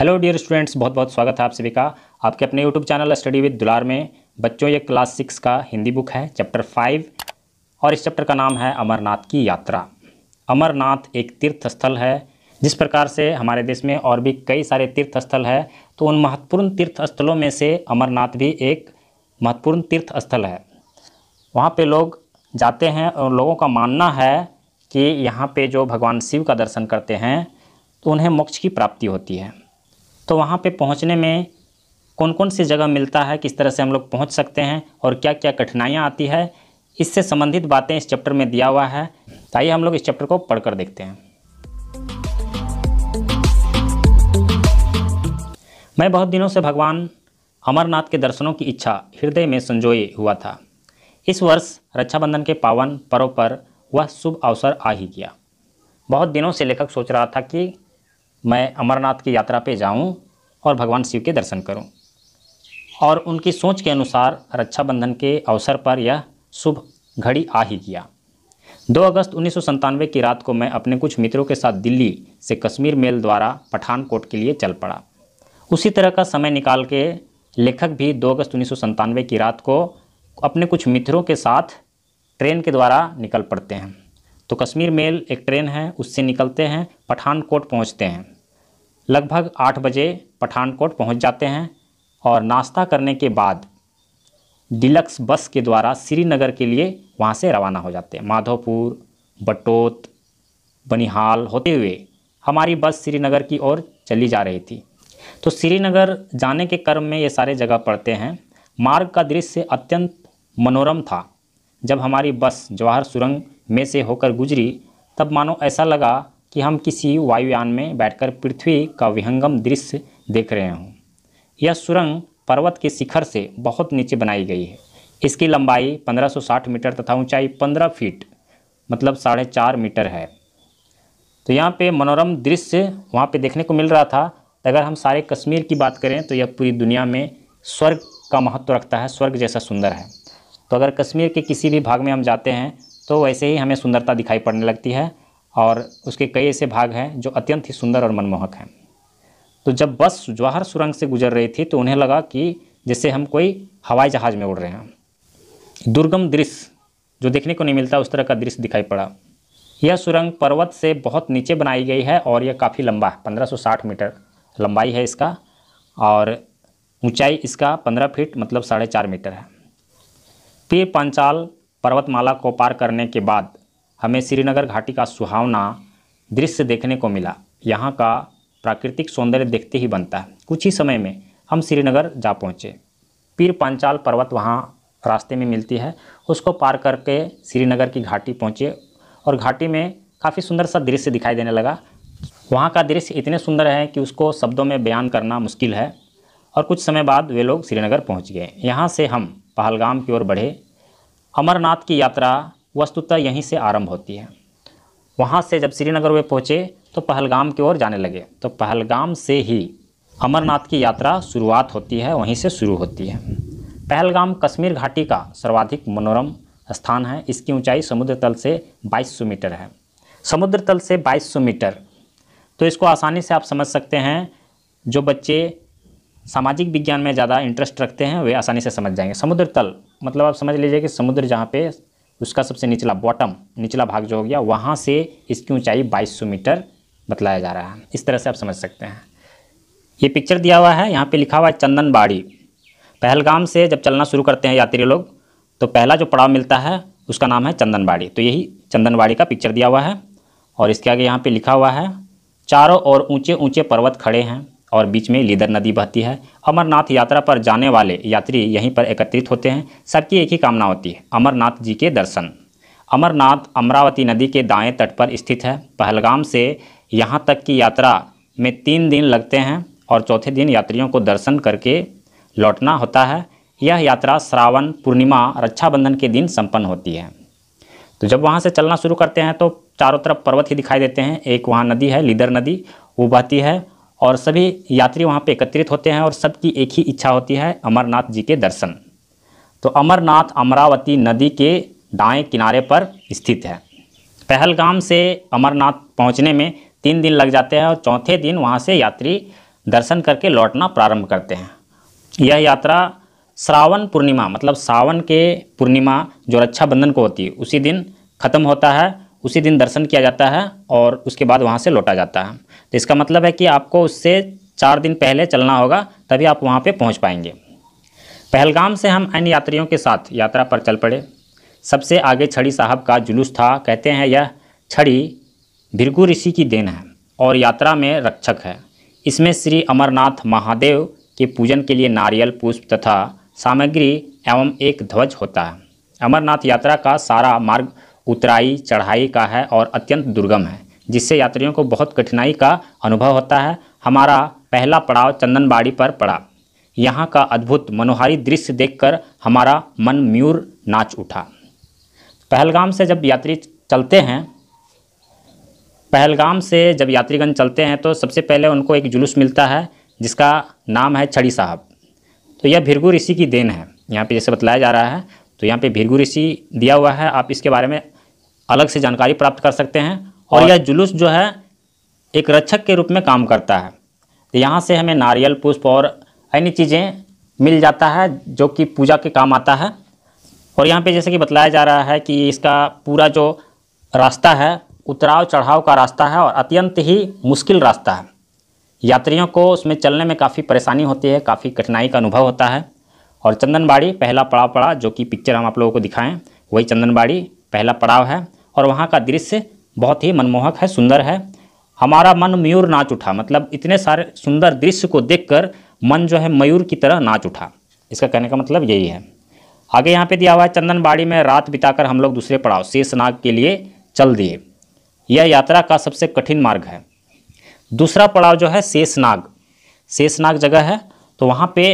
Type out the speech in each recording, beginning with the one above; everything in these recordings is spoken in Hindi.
हेलो डियर स्टूडेंट्स बहुत बहुत स्वागत है आप सभी का आपके अपने यूट्यूब चैनल स्टडी विद दुलार में बच्चों ये क्लास सिक्स का हिंदी बुक है चैप्टर फाइव और इस चैप्टर का नाम है अमरनाथ की यात्रा अमरनाथ एक तीर्थ स्थल है जिस प्रकार से हमारे देश में और भी कई सारे तीर्थ स्थल है तो उन महत्वपूर्ण तीर्थ स्थलों में से अमरनाथ भी एक महत्वपूर्ण तीर्थ स्थल है वहाँ पर लोग जाते हैं और लोगों का मानना है कि यहाँ पर जो भगवान शिव का दर्शन करते हैं तो उन्हें मोक्ष की प्राप्ति होती है तो वहाँ पे पहुँचने में कौन कौन सी जगह मिलता है किस तरह से हम लोग पहुँच सकते हैं और क्या क्या कठिनाइयाँ आती है इससे संबंधित बातें इस चैप्टर में दिया हुआ है तो आइए हम लोग इस चैप्टर को पढ़कर देखते हैं मैं बहुत दिनों से भगवान अमरनाथ के दर्शनों की इच्छा हृदय में संजोए हुआ था इस वर्ष रक्षाबंधन के पावन पर्व पर वह शुभ अवसर आ ही गया बहुत दिनों से लेखक सोच रहा था कि मैं अमरनाथ की यात्रा पे जाऊं और भगवान शिव के दर्शन करूं और उनकी सोच के अनुसार रक्षाबंधन के अवसर पर यह शुभ घड़ी आ ही गया 2 अगस्त उन्नीस की रात को मैं अपने कुछ मित्रों के साथ दिल्ली से कश्मीर मेल द्वारा पठानकोट के लिए चल पड़ा उसी तरह का समय निकाल के लेखक भी 2 अगस्त उन्नीस की रात को अपने कुछ मित्रों के साथ ट्रेन के द्वारा निकल पड़ते हैं तो कश्मीर मेल एक ट्रेन है उससे निकलते हैं पठानकोट पहुंचते हैं लगभग आठ बजे पठानकोट पहुंच जाते हैं और नाश्ता करने के बाद डिलक्स बस के द्वारा श्रीनगर के लिए वहाँ से रवाना हो जाते हैं माधोपुर बटोत बनिहाल होते हुए हमारी बस श्रीनगर की ओर चली जा रही थी तो श्रीनगर जाने के क्रम में ये सारे जगह पड़ते हैं मार्ग का दृश्य अत्यंत मनोरम था जब हमारी बस जवाहर सुरंग में से होकर गुजरी तब मानो ऐसा लगा कि हम किसी वायुयान में बैठकर पृथ्वी का विहंगम दृश्य देख रहे हों यह सुरंग पर्वत के शिखर से बहुत नीचे बनाई गई है इसकी लंबाई 1560 मीटर तथा ऊंचाई 15 फीट मतलब साढ़े चार मीटर है तो यहाँ पे मनोरम दृश्य वहाँ पे देखने को मिल रहा था अगर हम सारे कश्मीर की बात करें तो यह पूरी दुनिया में स्वर्ग का महत्व रखता है स्वर्ग जैसा सुंदर है तो अगर कश्मीर के किसी भी भाग में हम जाते हैं तो वैसे ही हमें सुंदरता दिखाई पड़ने लगती है और उसके कई ऐसे भाग हैं जो अत्यंत ही सुंदर और मनमोहक हैं तो जब बस जवाहर सुरंग से गुजर रही थी तो उन्हें लगा कि जैसे हम कोई हवाई जहाज़ में उड़ रहे हैं दुर्गम दृश्य जो देखने को नहीं मिलता उस तरह का दृश्य दिखाई पड़ा यह सुरंग पर्वत से बहुत नीचे बनाई गई है और यह काफ़ी लंबा है 1560 मीटर लंबाई है इसका और ऊंचाई इसका 15 फीट मतलब साढ़े चार मीटर है पीर पंचाल पर्वतमाला को पार करने के बाद हमें श्रीनगर घाटी का सुहावना दृश्य देखने को मिला यहाँ का प्राकृतिक सौंदर्य देखते ही बनता है कुछ ही समय में हम श्रीनगर जा पहुँचे पीर पंचाल पर्वत वहाँ रास्ते में मिलती है उसको पार करके श्रीनगर की घाटी पहुँचे और घाटी में काफ़ी सुंदर सा दृश्य दिखाई देने लगा वहाँ का दृश्य इतने सुंदर है कि उसको शब्दों में बयान करना मुश्किल है और कुछ समय बाद वे लोग श्रीनगर पहुँच गए यहाँ से हम पहलगाम की ओर बढ़े अमरनाथ की यात्रा वस्तुतः यहीं से आरंभ होती है वहाँ से जब श्रीनगर वे पहुँचे तो पहलगाम की ओर जाने लगे तो पहलगाम से ही अमरनाथ की यात्रा शुरुआत होती है वहीं से शुरू होती है पहलगाम कश्मीर घाटी का सर्वाधिक मनोरम स्थान है इसकी ऊंचाई समुद्र तल से 2200 मीटर है समुद्र तल से 2200 मीटर तो इसको आसानी से आप समझ सकते हैं जो बच्चे सामाजिक विज्ञान में ज़्यादा इंटरेस्ट रखते हैं वे आसानी से समझ जाएंगे समुद्र तल मतलब आप समझ लीजिए कि समुद्र जहाँ पे उसका सबसे निचला बॉटम निचला भाग जो हो गया वहाँ से इसकी ऊंचाई 2200 मीटर बतलाया जा रहा है इस तरह से आप समझ सकते हैं ये पिक्चर दिया हुआ है यहाँ पे लिखा हुआ है चंदन बाड़ी पहलगाम से जब चलना शुरू करते हैं यात्री लोग तो पहला जो पड़ाव मिलता है उसका नाम है चंदनबाड़ी तो यही चंदनबाड़ी का पिक्चर दिया हुआ है और इसके आगे यहाँ पर लिखा हुआ है चारों ओर ऊँचे ऊँचे पर्वत खड़े हैं और बीच में लीदर नदी बहती है अमरनाथ यात्रा पर जाने वाले यात्री यहीं पर एकत्रित होते हैं सबकी एक ही कामना होती है अमरनाथ जी के दर्शन अमरनाथ अमरावती नदी के दाएं तट पर स्थित है पहलगाम से यहाँ तक की यात्रा में तीन दिन लगते हैं और चौथे दिन यात्रियों को दर्शन करके लौटना होता है यह यात्रा श्रावण पूर्णिमा रक्षाबंधन के दिन सम्पन्न होती है तो जब वहाँ से चलना शुरू करते हैं तो चारों तरफ पर्वत ही दिखाई देते हैं एक वहाँ नदी है लीदर नदी वो बहती है और सभी यात्री वहाँ पे एकत्रित होते हैं और सबकी एक ही इच्छा होती है अमरनाथ जी के दर्शन तो अमरनाथ अमरावती नदी के दाएं किनारे पर स्थित है पहलगाम से अमरनाथ पहुँचने में तीन दिन लग जाते हैं और चौथे दिन वहाँ से यात्री दर्शन करके लौटना प्रारंभ करते हैं यह यात्रा श्रावण पूर्णिमा मतलब सावन के पूर्णिमा जो रक्षाबंधन को होती है उसी दिन ख़त्म होता है उसी दिन दर्शन किया जाता है और उसके बाद वहाँ से लौटा जाता है तो इसका मतलब है कि आपको उससे चार दिन पहले चलना होगा तभी आप वहाँ पर पहुँच पाएंगे पहलगाम से हम अन्य यात्रियों के साथ यात्रा पर चल पड़े सबसे आगे छड़ी साहब का जुलूस था कहते हैं यह छड़ी भृगु ऋषि की देन है और यात्रा में रक्षक है इसमें श्री अमरनाथ महादेव के पूजन के लिए नारियल पुष्प तथा सामग्री एवं एक ध्वज होता है अमरनाथ यात्रा का सारा मार्ग उतराई चढ़ाई का है और अत्यंत दुर्गम है जिससे यात्रियों को बहुत कठिनाई का अनुभव होता है हमारा पहला पड़ाव चंदनबाड़ी पर पड़ा यहाँ का अद्भुत मनोहारी दृश्य देखकर हमारा मन म्यूर नाच उठा पहलगाम से जब यात्री चलते हैं पहलगाम से जब यात्रीगण चलते हैं तो सबसे पहले उनको एक जुलूस मिलता है जिसका नाम है छड़ी साहब तो यह भिरगु ऋषि की देन है यहाँ पे जैसे बतलाया जा रहा है तो यहाँ पे भिरगु ऋषि दिया हुआ है आप इसके बारे में अलग से जानकारी प्राप्त कर सकते हैं और यह जुलूस जो है एक रक्षक के रूप में काम करता है तो यहाँ से हमें नारियल पुष्प और अन्य चीज़ें मिल जाता है जो कि पूजा के काम आता है और यहाँ पे जैसे कि बताया जा रहा है कि इसका पूरा जो रास्ता है उतराव चढ़ाव का रास्ता है और अत्यंत ही मुश्किल रास्ता है यात्रियों को उसमें चलने में काफ़ी परेशानी होती है काफ़ी कठिनाई का अनुभव होता है और चंदनबाड़ी पहला पड़ाव पड़ा जो कि पिक्चर हम आप लोगों को दिखाएँ वही चंदनबाड़ी पहला पड़ाव है और वहाँ का दृश्य बहुत ही मनमोहक है सुंदर है हमारा मन मयूर नाच उठा मतलब इतने सारे सुंदर दृश्य को देखकर मन जो है मयूर की तरह नाच उठा इसका कहने का मतलब यही है आगे यहाँ पे दिया हुआ है चंदनबाड़ी में रात बिताकर हम लोग दूसरे पड़ाव शेषनाग के लिए चल दिए यह यात्रा का सबसे कठिन मार्ग है दूसरा पड़ाव जो है शेषनाग शेषनाग जगह है तो वहाँ पे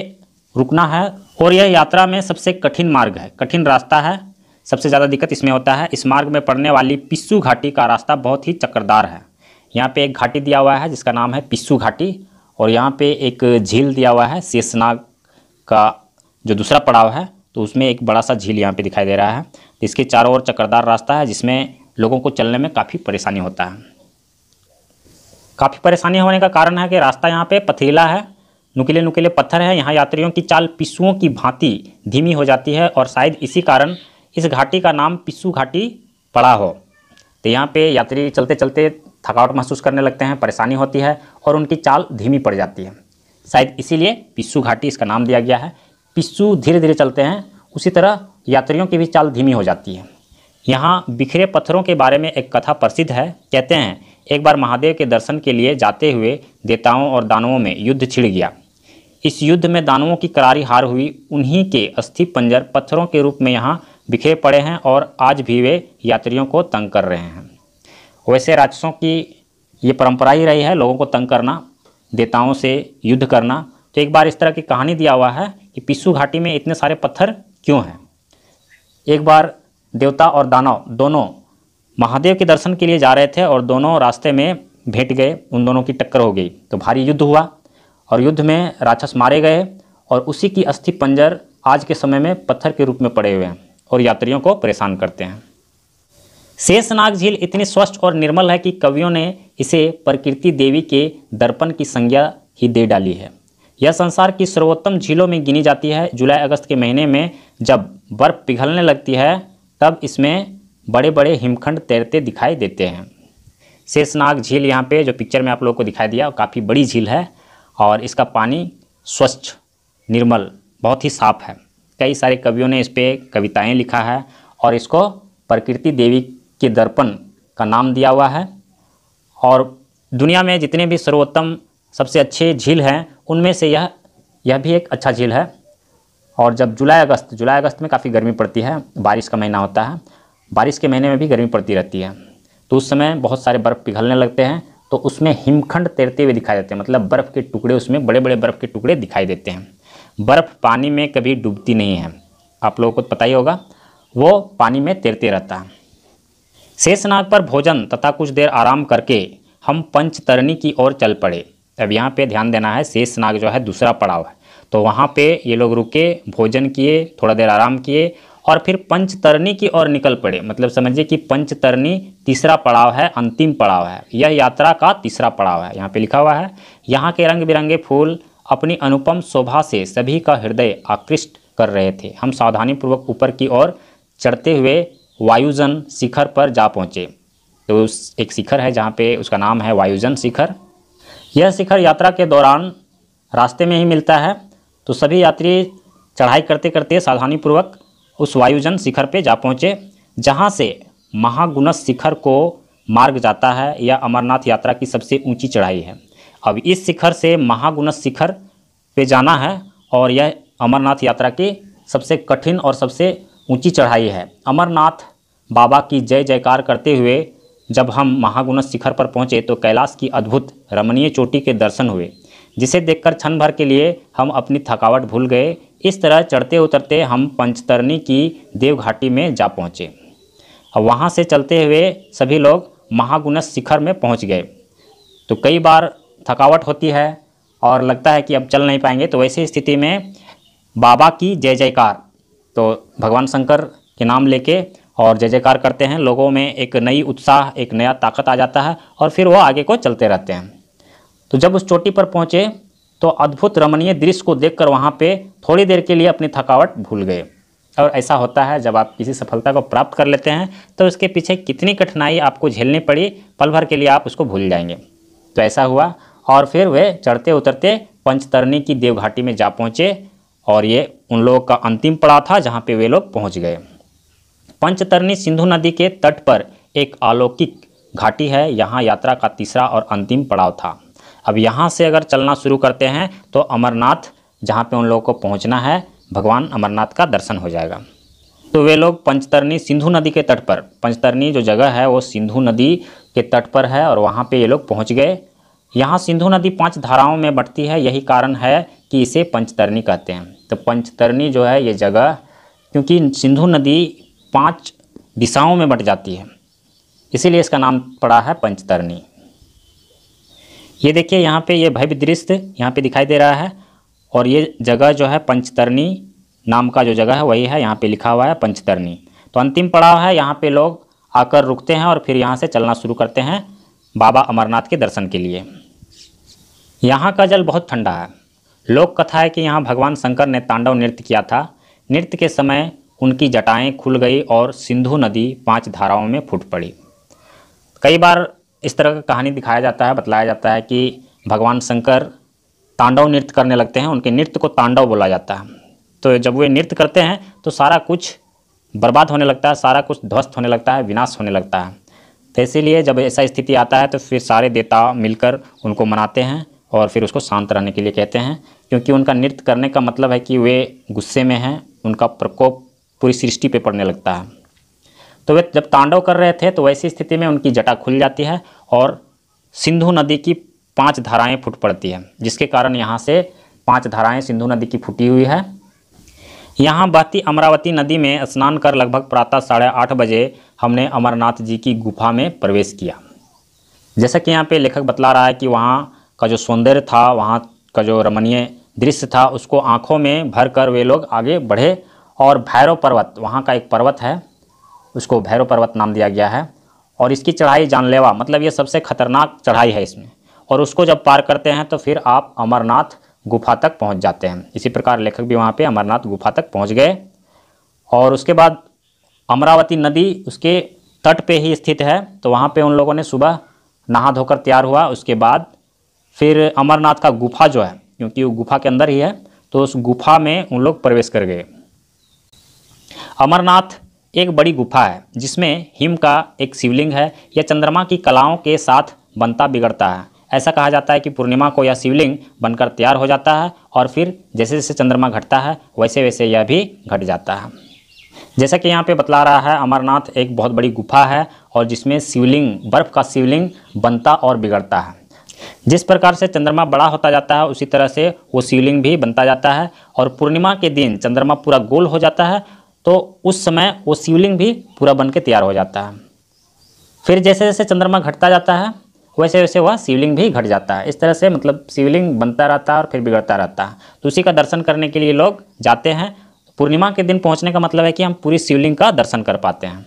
रुकना है और यह यात्रा में सबसे कठिन मार्ग है कठिन रास्ता है सबसे ज़्यादा दिक्कत इसमें होता है इस मार्ग में पड़ने वाली पिस्सू घाटी का रास्ता बहुत ही चक्करदार है यहाँ पे एक घाटी दिया हुआ है जिसका नाम है पिस्सू घाटी और यहाँ पे एक झील दिया हुआ है शेषनाग का जो दूसरा पड़ाव है तो उसमें एक बड़ा सा झील यहाँ पे दिखाई दे रहा है इसके चारों ओर चक्करदार रास्ता है जिसमें लोगों को चलने में काफ़ी परेशानी होता है काफ़ी परेशानी होने का कारण है कि रास्ता यहाँ पे पथरीला है नुकीले नुकीले पत्थर हैं यहाँ यात्रियों की चाल पिसुओं की भांति धीमी हो जाती है और शायद इसी कारण इस घाटी का नाम पिस्सू घाटी पड़ा हो तो यहाँ पे यात्री चलते चलते थकावट महसूस करने लगते हैं परेशानी होती है और उनकी चाल धीमी पड़ जाती है शायद इसीलिए पिस्सू घाटी इसका नाम दिया गया है पिस्सू धीरे धीरे चलते हैं उसी तरह यात्रियों की भी चाल धीमी हो जाती है यहाँ बिखरे पत्थरों के बारे में एक कथा प्रसिद्ध है कहते हैं एक बार महादेव के दर्शन के लिए जाते हुए देवताओं और दानवों में युद्ध छिड़ गया इस युद्ध में दानवों की करारी हार हुई उन्हीं के अस्थि पंजर पत्थरों के रूप में यहाँ बिखरे पड़े हैं और आज भी वे यात्रियों को तंग कर रहे हैं वैसे राक्षसों की ये परंपरा ही रही है लोगों को तंग करना देवताओं से युद्ध करना तो एक बार इस तरह की कहानी दिया हुआ है कि पिसू घाटी में इतने सारे पत्थर क्यों हैं एक बार देवता और दानव दोनों महादेव के दर्शन के लिए जा रहे थे और दोनों रास्ते में भेंट गए उन दोनों की टक्कर हो गई तो भारी युद्ध हुआ और युद्ध में राक्षस मारे गए और उसी की अस्थि पंजर आज के समय में पत्थर के रूप में पड़े हुए हैं और यात्रियों को परेशान करते हैं शेषनाग झील इतनी स्वच्छ और निर्मल है कि कवियों ने इसे प्रकृति देवी के दर्पण की संज्ञा ही दे डाली है यह संसार की सर्वोत्तम झीलों में गिनी जाती है जुलाई अगस्त के महीने में जब बर्फ़ पिघलने लगती है तब इसमें बड़े बड़े हिमखंड तैरते दिखाई देते हैं शेषनाग झील यहाँ पे जो पिक्चर में आप लोगों को दिखाई दिया काफ़ी बड़ी झील है और इसका पानी स्वच्छ निर्मल बहुत ही साफ है कई सारे कवियों ने इस पर कविताएँ लिखा है और इसको प्रकृति देवी के दर्पण का नाम दिया हुआ है और दुनिया में जितने भी सर्वोत्तम सबसे अच्छे झील हैं उनमें से यह यह भी एक अच्छा झील है और जब जुलाई अगस्त जुलाई अगस्त में काफ़ी गर्मी पड़ती है बारिश का महीना होता है बारिश के महीने में भी गर्मी पड़ती रहती है तो उस समय बहुत सारे बर्फ़ पिघलने लगते हैं तो उसमें हिमखंड तैरते हुए दिखाई देते हैं मतलब बर्फ़ के टुकड़े उसमें बड़े बड़े बर्फ़ के टुकड़े दिखाई देते हैं बर्फ़ पानी में कभी डूबती नहीं है आप लोगों को तो पता ही होगा वो पानी में तैरते रहता है शेषनाग पर भोजन तथा कुछ देर आराम करके हम पंचतरणी की ओर चल पड़े अब यहाँ पे ध्यान देना है शेषनाग जो है दूसरा पड़ाव है तो वहाँ पे ये लोग रुके भोजन किए थोड़ा देर आराम किए और फिर पंचतरणी की ओर निकल पड़े मतलब समझिए कि पंचतरणी तीसरा पड़ाव है अंतिम पड़ाव है यह यात्रा का तीसरा पड़ाव है यहाँ पे लिखा हुआ है यहाँ के रंग बिरंगे फूल अपनी अनुपम शोभा से सभी का हृदय आकृष्ट कर रहे थे हम सावधानीपूर्वक ऊपर की ओर चढ़ते हुए वायुजन शिखर पर जा पहुँचे तो एक शिखर है जहाँ पे उसका नाम है वायुजन शिखर यह शिखर यात्रा के दौरान रास्ते में ही मिलता है तो सभी यात्री चढ़ाई करते करते सावधानीपूर्वक उस वायुजन शिखर पे जा पहुँचे जहाँ से महागुणस शिखर को मार्ग जाता है यह अमरनाथ यात्रा की सबसे ऊंची चढ़ाई है अब इस शिखर से महागुणस शिखर पे जाना है और यह अमरनाथ यात्रा की सबसे कठिन और सबसे ऊंची चढ़ाई है अमरनाथ बाबा की जय जयकार करते हुए जब हम महागुणस शिखर पर पहुँचे तो कैलाश की अद्भुत रमणीय चोटी के दर्शन हुए जिसे देखकर क्षण भर के लिए हम अपनी थकावट भूल गए इस तरह चढ़ते उतरते हम पंचतरनी की देवघाटी में जा पहुँचे वहाँ से चलते हुए सभी लोग महागुणस शिखर में पहुँच गए तो कई बार थकावट होती है और लगता है कि अब चल नहीं पाएंगे तो वैसी स्थिति में बाबा की जय जयकार तो भगवान शंकर के नाम लेके और जय जयकार करते हैं लोगों में एक नई उत्साह एक नया ताकत आ जाता है और फिर वह आगे को चलते रहते हैं तो जब उस चोटी पर पहुँचे तो अद्भुत रमणीय दृश्य को देख कर वहाँ थोड़ी देर के लिए अपनी थकावट भूल गए और ऐसा होता है जब आप किसी सफलता को प्राप्त कर लेते हैं तो उसके पीछे कितनी कठिनाई आपको झेलनी पड़ी पल भर के लिए आप उसको भूल जाएंगे तो ऐसा हुआ और फिर वे चढ़ते उतरते पंचतरणी की देवघाटी में जा पहुँचे और ये उन लोगों का अंतिम पड़ाव था जहाँ पे वे लोग पहुँच गए पंचतरणी सिंधु नदी के तट पर एक अलौकिक घाटी है यहाँ यात्रा का तीसरा और अंतिम पड़ाव था अब यहाँ से अगर चलना शुरू करते हैं तो अमरनाथ जहाँ पे उन लोगों को पहुँचना है भगवान अमरनाथ का दर्शन हो जाएगा तो वे लोग पंचतरणी सिंधु नदी के तट पर पंचतरणी जो जगह है वो सिंधु नदी के तट पर है और वहाँ पर ये लोग पहुँच गए यहाँ सिंधु नदी पांच धाराओं में बटती है यही कारण है कि इसे पंचतरणी कहते हैं तो पंचतरणी जो है ये जगह क्योंकि सिंधु नदी पांच दिशाओं में बट जाती है इसीलिए इसका नाम पड़ा है पंचतरणी ये देखिए यहाँ पे ये भव्य दृश्य यहाँ पे दिखाई दे रहा है और ये जगह जो है पंचतरणी नाम का जो जगह है वही है यहाँ पर लिखा हुआ है पंचतरणी तो अंतिम पड़ाव है यहाँ पर लोग आकर रुकते हैं और फिर यहाँ से चलना शुरू करते हैं बाबा अमरनाथ के दर्शन के लिए यहाँ का जल बहुत ठंडा है लोक कथा है कि यहाँ भगवान शंकर ने तांडव नृत्य किया था नृत्य के समय उनकी जटाएं खुल गई और सिंधु नदी पांच धाराओं में फूट पड़ी कई बार इस तरह का कहानी दिखाया जाता है बतलाया जाता है कि भगवान शंकर तांडव नृत्य करने लगते हैं उनके नृत्य को तांडव बोला जाता है तो जब वे नृत्य करते हैं तो सारा कुछ बर्बाद होने लगता है सारा कुछ ध्वस्त होने लगता है विनाश होने लगता है तो इसीलिए जब ऐसा स्थिति आता है तो फिर सारे देवता मिलकर उनको मनाते हैं और फिर उसको शांत रहने के लिए कहते हैं क्योंकि उनका नृत्य करने का मतलब है कि वे गुस्से में हैं उनका प्रकोप पूरी सृष्टि पे पड़ने लगता है तो वे जब तांडव कर रहे थे तो वैसी स्थिति में उनकी जटा खुल जाती है और सिंधु नदी की पांच धाराएं फूट पड़ती हैं जिसके कारण यहाँ से पांच धाराएं सिंधु नदी की फूटी हुई है यहाँ बहती अमरावती नदी में स्नान कर लगभग प्रातः साढ़े आठ बजे हमने अमरनाथ जी की गुफा में प्रवेश किया जैसा कि यहाँ पे लेखक बतला रहा है कि वहाँ का जो सौंदर्य था वहाँ का जो रमणीय दृश्य था उसको आँखों में भर कर वे लोग आगे बढ़े और भैरव पर्वत वहाँ का एक पर्वत है उसको भैरव पर्वत नाम दिया गया है और इसकी चढ़ाई जानलेवा मतलब ये सबसे खतरनाक चढ़ाई है इसमें और उसको जब पार करते हैं तो फिर आप अमरनाथ गुफा तक पहुंच जाते हैं इसी प्रकार लेखक भी वहाँ पे अमरनाथ गुफा तक पहुंच गए और उसके बाद अमरावती नदी उसके तट पे ही स्थित है तो वहाँ पे उन लोगों ने सुबह नहा धोकर तैयार हुआ उसके बाद फिर अमरनाथ का गुफा जो है क्योंकि वो गुफा के अंदर ही है तो उस गुफा में उन लोग प्रवेश कर गए अमरनाथ एक बड़ी गुफा है जिसमें हिम का एक शिवलिंग है यह चंद्रमा की कलाओं के साथ बनता बिगड़ता है ऐसा कहा जाता है कि पूर्णिमा को यह शिवलिंग बनकर तैयार हो जाता है और फिर जैसे जैसे चंद्रमा घटता है वैसे वैसे यह भी घट जाता है जैसा कि यहाँ पे बतला रहा है अमरनाथ एक बहुत बड़ी गुफा है और जिसमें शिवलिंग बर्फ़ का शिवलिंग बनता और बिगड़ता है जिस प्रकार से चंद्रमा बड़ा होता जाता है उसी तरह से वो शिवलिंग भी बनता जाता है और पूर्णिमा के दिन चंद्रमा पूरा गोल हो जाता है तो उस समय वो शिवलिंग भी पूरा बन के तैयार हो जाता है फिर जैसे जैसे चंद्रमा घटता जाता है वैसे वैसे वह शिवलिंग भी घट जाता है इस तरह से मतलब शिवलिंग बनता रहता है और फिर बिगड़ता रहता है तो उसी का दर्शन करने के लिए लोग जाते हैं पूर्णिमा के दिन पहुंचने का मतलब है कि हम पूरी शिवलिंग का दर्शन कर पाते हैं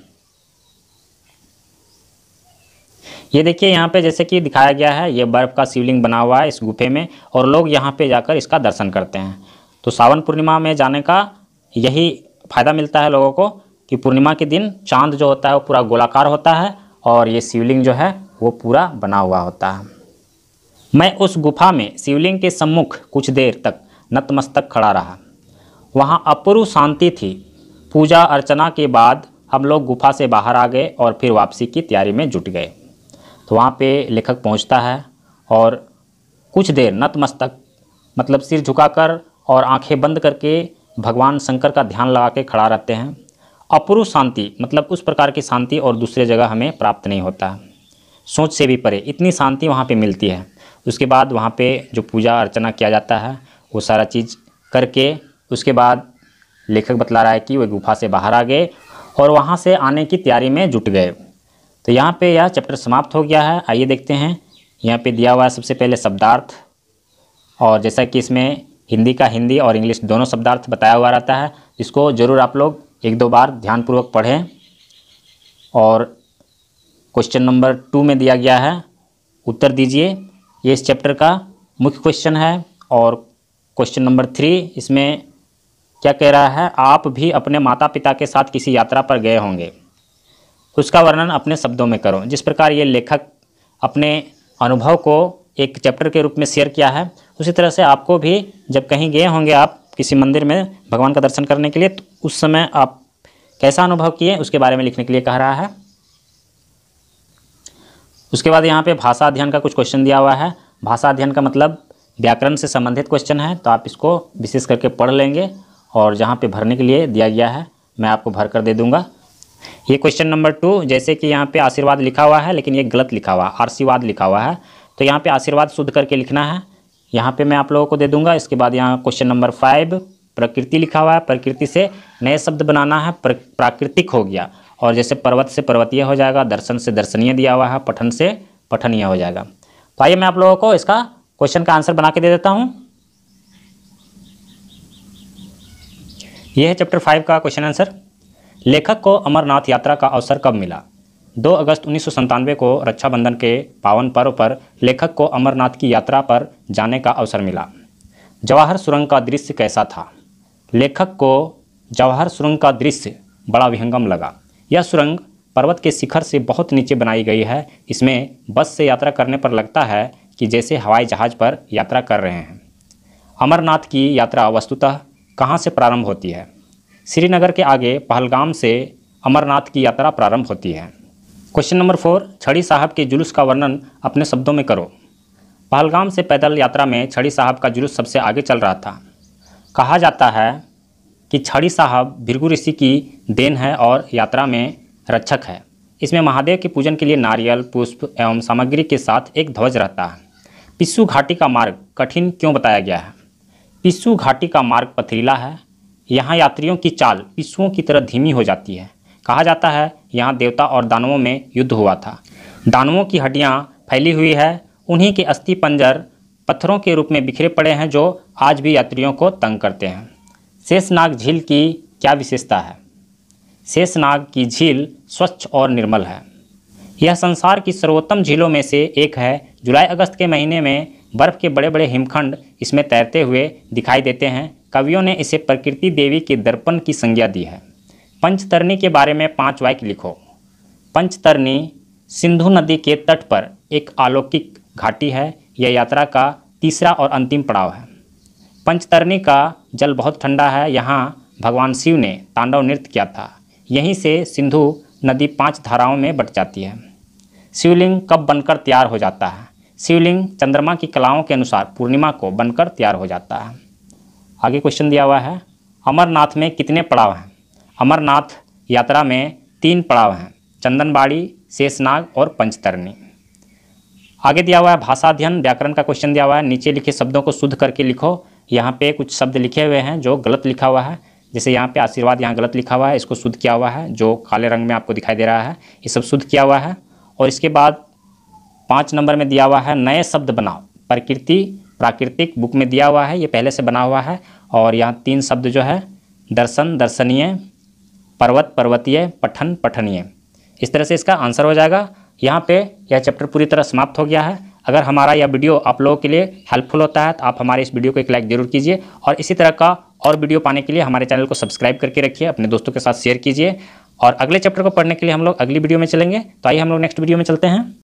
ये देखिए यहाँ पे जैसे कि दिखाया गया है ये बर्फ़ का शिवलिंग बना हुआ है इस गुफे में और लोग यहाँ पे जाकर इसका दर्शन करते हैं तो सावन पूर्णिमा में जाने का यही फ़ायदा मिलता है लोगों को कि पूर्णिमा के दिन चांद जो होता है वो पूरा गोलाकार होता है और ये शिवलिंग जो है वो पूरा बना हुआ होता है मैं उस गुफा में शिवलिंग के सम्मुख कुछ देर तक नतमस्तक खड़ा रहा वहाँ अपूर्व शांति थी पूजा अर्चना के बाद हम लोग गुफा से बाहर आ गए और फिर वापसी की तैयारी में जुट गए तो वहाँ पे लेखक पहुँचता है और कुछ देर नतमस्तक मतलब सिर झुकाकर और आंखें बंद करके भगवान शंकर का ध्यान लगा के खड़ा रहते हैं अपूर्व शांति मतलब उस प्रकार की शांति और दूसरे जगह हमें प्राप्त नहीं होता है सोच से भी परे इतनी शांति वहाँ पर मिलती है उसके बाद वहाँ पर जो पूजा अर्चना किया जाता है वो सारा चीज़ करके उसके बाद लेखक बतला रहा है कि वे गुफा से बाहर आ गए और वहाँ से आने की तैयारी में जुट गए तो यहाँ पे यह चैप्टर समाप्त हो गया है आइए देखते हैं यहाँ पे दिया हुआ है सबसे पहले शब्दार्थ और जैसा कि इसमें हिंदी का हिंदी और इंग्लिश दोनों शब्दार्थ बताया हुआ रहता है इसको ज़रूर आप लोग एक दो बार ध्यानपूर्वक पढ़ें और क्वेश्चन नंबर टू में दिया गया है उत्तर दीजिए ये इस चैप्टर का मुख्य क्वेश्चन है और क्वेश्चन नंबर थ्री इसमें क्या कह रहा है आप भी अपने माता पिता के साथ किसी यात्रा पर गए होंगे उसका वर्णन अपने शब्दों में करो जिस प्रकार ये लेखक अपने अनुभव को एक चैप्टर के रूप में शेयर किया है उसी तरह से आपको भी जब कहीं गए होंगे आप किसी मंदिर में भगवान का दर्शन करने के लिए तो उस समय आप कैसा अनुभव किए उसके बारे में लिखने के लिए कह रहा है उसके बाद यहाँ पे भाषा अध्ययन का कुछ क्वेश्चन दिया हुआ है भाषा अध्ययन का मतलब व्याकरण से संबंधित क्वेश्चन है तो आप इसको विशेष करके पढ़ लेंगे और जहाँ पे भरने के लिए दिया गया है मैं आपको भर कर दे दूँगा ये क्वेश्चन नंबर टू जैसे कि यहाँ पे आशीर्वाद लिखा हुआ है लेकिन ये गलत लिखा हुआ है आशीर्वाद लिखा हुआ है तो यहाँ पे आशीर्वाद शुद्ध करके लिखना है यहाँ पे मैं आप लोगों को दे दूंगा इसके बाद यहाँ क्वेश्चन नंबर फाइव प्रकृति लिखा हुआ है प्रकृति से नए शब्द बनाना है प्राकृतिक हो गया और जैसे पर्वत से पर्वतीय हो जाएगा दर्शन से दर्शनीय दिया हुआ है पठन से पठनीय हो जाएगा तो आइए मैं आप लोगों को इसका क्वेश्चन का आंसर बना के दे देता हूँ यह है चैप्टर फाइव का क्वेश्चन आंसर लेखक को अमरनाथ यात्रा का अवसर कब मिला 2 अगस्त उन्नीस को रक्षाबंधन के पावन पर्व पर लेखक को अमरनाथ की यात्रा पर जाने का अवसर मिला जवाहर सुरंग का दृश्य कैसा था लेखक को जवाहर सुरंग का दृश्य बड़ा विहंगम लगा यह सुरंग पर्वत के शिखर से बहुत नीचे बनाई गई है इसमें बस से यात्रा करने पर लगता है कि जैसे हवाई जहाज़ पर यात्रा कर रहे हैं अमरनाथ की यात्रा वस्तुतः कहाँ से प्रारंभ होती है श्रीनगर के आगे पहलगाम से अमरनाथ की यात्रा प्रारंभ होती है क्वेश्चन नंबर फोर छड़ी साहब के जुलूस का वर्णन अपने शब्दों में करो पहलगाम से पैदल यात्रा में छड़ी साहब का जुलूस सबसे आगे चल रहा था कहा जाता है कि छड़ी साहब भृगु ऋषि की देन है और यात्रा में रक्षक है इसमें महादेव के पूजन के लिए नारियल पुष्प एवं सामग्री के साथ एक ध्वज रहता है पिस्सू घाटी का मार्ग कठिन क्यों बताया गया है पिस्सू घाटी का मार्ग पथरीला है यहाँ यात्रियों की चाल पिसुओं की तरह धीमी हो जाती है कहा जाता है यहाँ देवता और दानवों में युद्ध हुआ था दानवों की हड्डियाँ फैली हुई है उन्हीं के अस्थि पंजर पत्थरों के रूप में बिखरे पड़े हैं जो आज भी यात्रियों को तंग करते हैं शेषनाग झील की क्या विशेषता है शेषनाग की झील स्वच्छ और निर्मल है यह संसार की सर्वोत्तम झीलों में से एक है जुलाई अगस्त के महीने में बर्फ़ के बड़े बड़े हिमखंड इसमें तैरते हुए दिखाई देते हैं कवियों ने इसे प्रकृति देवी के दर्पण की संज्ञा दी है पंचतरणी के बारे में पांच वाक्य लिखो पंचतरणी सिंधु नदी के तट पर एक अलौकिक घाटी है यह यात्रा का तीसरा और अंतिम पड़ाव है पंचतरणी का जल बहुत ठंडा है यहाँ भगवान शिव ने तांडव नृत्य किया था यहीं से सिंधु नदी पांच धाराओं में बट जाती है शिवलिंग कब बनकर तैयार हो जाता है शिवलिंग चंद्रमा की कलाओं के अनुसार पूर्णिमा को बनकर तैयार हो जाता है आगे क्वेश्चन दिया हुआ है अमरनाथ में कितने पड़ाव हैं अमरनाथ यात्रा में तीन पड़ाव हैं चंदनबाड़ी शेषनाग और पंचतरणी आगे दिया हुआ है भाषा अध्ययन व्याकरण का क्वेश्चन दिया हुआ है नीचे लिखे शब्दों को शुद्ध करके लिखो यहाँ पे कुछ शब्द लिखे हुए हैं जो गलत लिखा हुआ है जैसे यहाँ पे आशीर्वाद यहाँ गलत लिखा हुआ है इसको शुद्ध किया हुआ है जो काले रंग में आपको दिखाई दे रहा है ये सब शुद्ध किया हुआ है और इसके बाद पाँच नंबर में दिया हुआ है नए शब्द बनाओ प्रकृति प्राकृतिक बुक में दिया हुआ है ये पहले से बना हुआ है और यहाँ तीन शब्द जो है दर्शन दर्शनीय पर्वत पर्वतीय पठन पठनीय इस तरह से इसका आंसर हो जाएगा यहाँ पे यह चैप्टर पूरी तरह समाप्त हो गया है अगर हमारा यह वीडियो आप लोगों के लिए हेल्पफुल होता है तो आप हमारे इस वीडियो को एक लाइक ज़रूर कीजिए और इसी तरह का और वीडियो पाने के लिए हमारे चैनल को सब्सक्राइब करके रखिए अपने दोस्तों के साथ शेयर कीजिए और अगले चैप्टर को पढ़ने के लिए हम लोग अगली वीडियो में चलेंगे तो आइए हम लोग नेक्स्ट वीडियो में चलते हैं